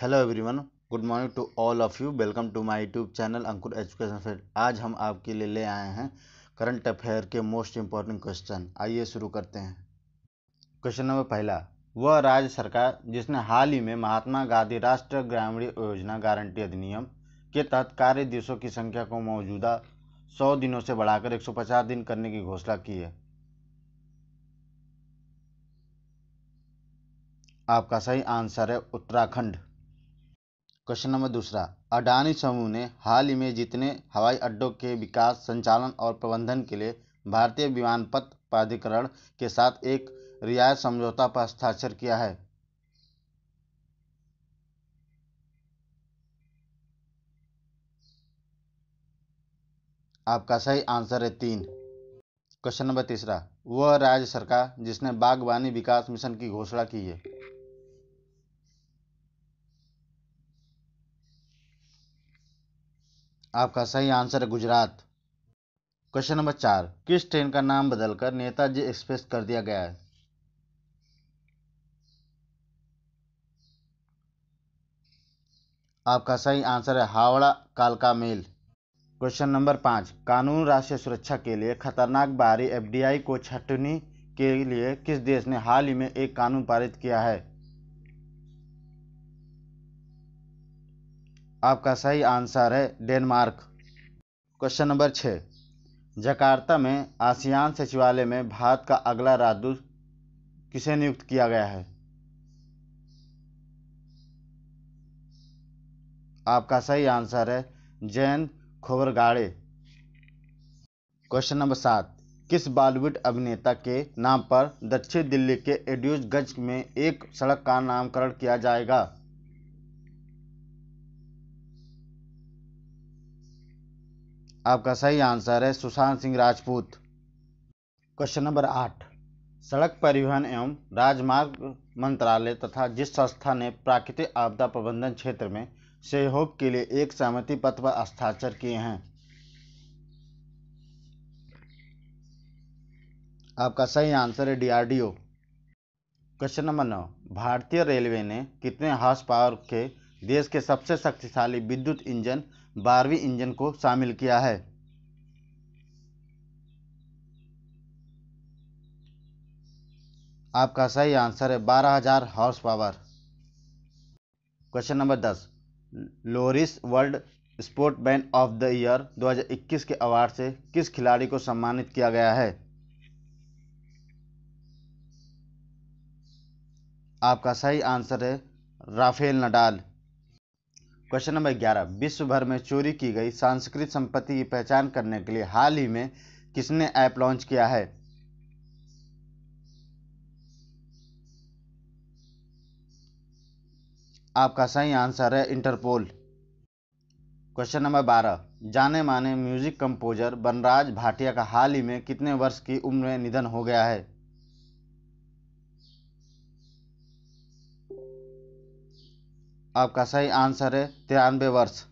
hello everyone good morning to all of you welcome to my YouTube channel Ankur education फेड आज हम आपके लिए ले आए हैं करंट अफेयर के मोस्ट इम्पॉर्टेंट क्वेश्चन आइए शुरू करते हैं क्वेश्चन नंबर पहला वह राज्य सरकार जिसने हाल ही में महात्मा गांधी राष्ट्रीय ग्रामीण योजना गारंटी अधिनियम के तहत कार्य दिवसों की संख्या को मौजूदा सौ दिनों से बढ़ाकर एक दिन करने की घोषणा की है आपका सही आंसर है उत्तराखंड क्वेश्चन नंबर दूसरा अडानी समूह ने हाल ही में जितने हवाई अड्डों के विकास संचालन और प्रबंधन के लिए भारतीय विमानपथ प्राधिकरण के साथ एक रियायत समझौता पर हस्ताक्षर किया है आपका सही आंसर है तीन क्वेश्चन नंबर तीसरा वह राज्य सरकार जिसने बागवानी विकास मिशन की घोषणा की है आपका सही आंसर है गुजरात क्वेश्चन नंबर चार किस ट्रेन का नाम बदलकर नेताजी एक्सप्रेस कर दिया गया है आपका सही आंसर है हावड़ा कालका मेल क्वेश्चन नंबर पाँच कानून राष्ट्रीय सुरक्षा के लिए खतरनाक बाहरी एफडीआई को छटनी के लिए किस देश ने हाल ही में एक कानून पारित किया है आपका सही आंसर है डेनमार्क क्वेश्चन नंबर छः जकार्ता में आसियान सचिवालय में भारत का अगला राजदूत किसे नियुक्त किया गया है आपका सही आंसर है जैन खोबरगाड़े क्वेश्चन नंबर सात किस बॉलीवुड अभिनेता के नाम पर दक्षिण दिल्ली के गज में एक सड़क का नामकरण किया जाएगा आपका सही आंसर है सुशांत सिंह राजपूत क्वेश्चन नंबर आठ सड़क परिवहन एवं राजमार्ग मंत्रालय तथा जिस संस्था ने प्राकृतिक आपदा प्रबंधन क्षेत्र में सहयोग के लिए एक सहमति पत्र पर हस्ताक्षर किए हैं आपका सही आंसर है डीआरडीओ क्वेश्चन नंबर नौ भारतीय रेलवे ने कितने हॉर्स पावर के देश के सबसे शक्तिशाली विद्युत इंजन बारहवीं इंजन को शामिल किया है आपका सही आंसर है बारह हजार हॉर्स पावर क्वेश्चन नंबर दस Laureus world sport man of the year 2021 के अवार्ड से किस खिलाड़ी को सम्मानित किया गया है आपका सही आंसर है राफेल नडाल क्वेश्चन नंबर ग्यारह विश्व भर में चोरी की गई सांस्कृतिक संपत्ति की पहचान करने के लिए हाल ही में किसने ऐप लॉन्च किया है आपका सही आंसर है इंटरपोल क्वेश्चन नंबर बारह जाने माने म्यूजिक कंपोजर बनराज भाटिया का हाल ही में कितने वर्ष की उम्र में निधन हो गया है आपका सही आंसर है तिरानवे वर्ष